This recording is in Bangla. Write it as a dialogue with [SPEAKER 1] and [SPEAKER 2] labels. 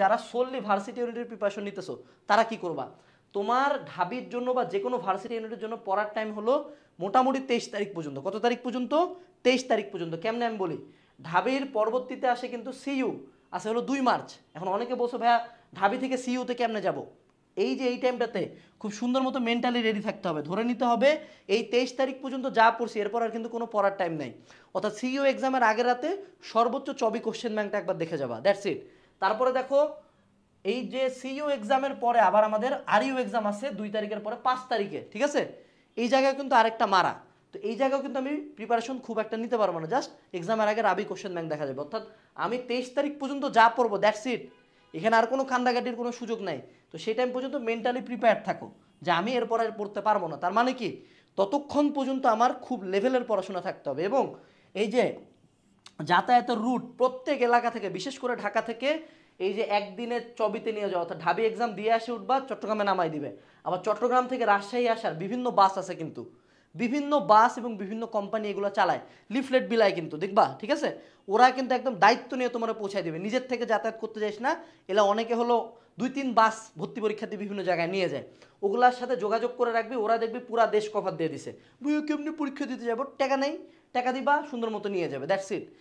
[SPEAKER 1] যারা সোললি ভার্সিটি ইউনিটের প্রিপারেশন নিতেছো তারা কি করবা তোমার ঢাবির জন্য বা যে কোনো ভার্সিটি ইউনিটের জন্য পড়ার টাইম হলো মোটামুটি তেইশ তারিখ পর্যন্ত কত তারিখ পর্যন্ত তেইশ তারিখ পর্যন্ত কেমনে আমি বলি ঢাবির পরবর্তীতে আসে কিন্তু সিইউ আসে হলো দুই মার্চ এখন অনেকে বলছো ভাইয়া ঢাবি থেকে সিইউতে কেমনে যাব। এই যে এই টাইমটাতে খুব সুন্দর মতো মেন্টালি রেডি থাকতে হবে ধরে নিতে হবে এই তেইশ তারিখ পর্যন্ত যা পড়ছি এরপর আর কিন্তু কোনো পড়ার টাইম নেই অর্থাৎ সিইউ এক্সামের আগের রাতে সর্বোচ্চ চবি কোশ্চেন ব্যাংকটা একবার দেখে যাবা দ্যাটস ইট তারপরে দেখো এই যে সিইউ এক্সামের পরে আবার আমাদের আরইউ এক্সাম আছে দুই তারিখের পরে পাঁচ তারিখে ঠিক আছে এই জায়গায় কিন্তু আরেকটা মারা তো এই জায়গাও কিন্তু আমি প্রিপারেশন খুব একটা নিতে পারবো না জাস্ট এক্সামের আগে রাবি কোশ্চেন ব্যাংক দেখা যাবে অর্থাৎ আমি তেইশ তারিখ পর্যন্ত যা পড়বো দ্যাটস ইট এখানে আর কোনো কান্দাকাটির কোনো সুযোগ নাই তো সেই টাইম পর্যন্ত মেন্টালি প্রিপেয়ার থাকো যে আমি এরপর আর পড়তে পারবো না তার মানে কি ততক্ষণ পর্যন্ত আমার খুব লেভেলের পড়াশোনা থাকতে হবে এবং এই যে যাতায়াতের রুট প্রত্যেক এলাকা থেকে বিশেষ করে ঢাকা থেকে এই যে একদিনের চবিতে নিয়ে যাওয়া অর্থাৎ ঢাবি এক্সাম দিয়ে আসে উঠবা চট্টগ্রামে নামাই দিবে আবার চট্টগ্রাম থেকে রাজশাহী আসার বিভিন্ন বাস আছে কিন্তু বিভিন্ন বাস এবং বিভিন্ন কোম্পানি এগুলো চালায় লিফলেট বিলায় কিন্তু দেখবা ঠিক আছে ওরা কিন্তু একদম দায়িত্ব নিয়ে তোমার পৌঁছায় দেবে নিজের থেকে যাতায়াত করতে যাইস না এলা অনেকে হলো দুই তিন বাস ভর্তি পরীক্ষাতে বিভিন্ন জায়গায় নিয়ে যায় ওগুলার সাথে যোগাযোগ করে রাখবি ওরা দেখবি পুরা দেশ কভার দিয়ে দিছে বুয়ে কেমনি পরীক্ষা দিতে যাবো টাকা নেই টাকা দিবা সুন্দর মতো নিয়ে যাবে দ্যাটস ইট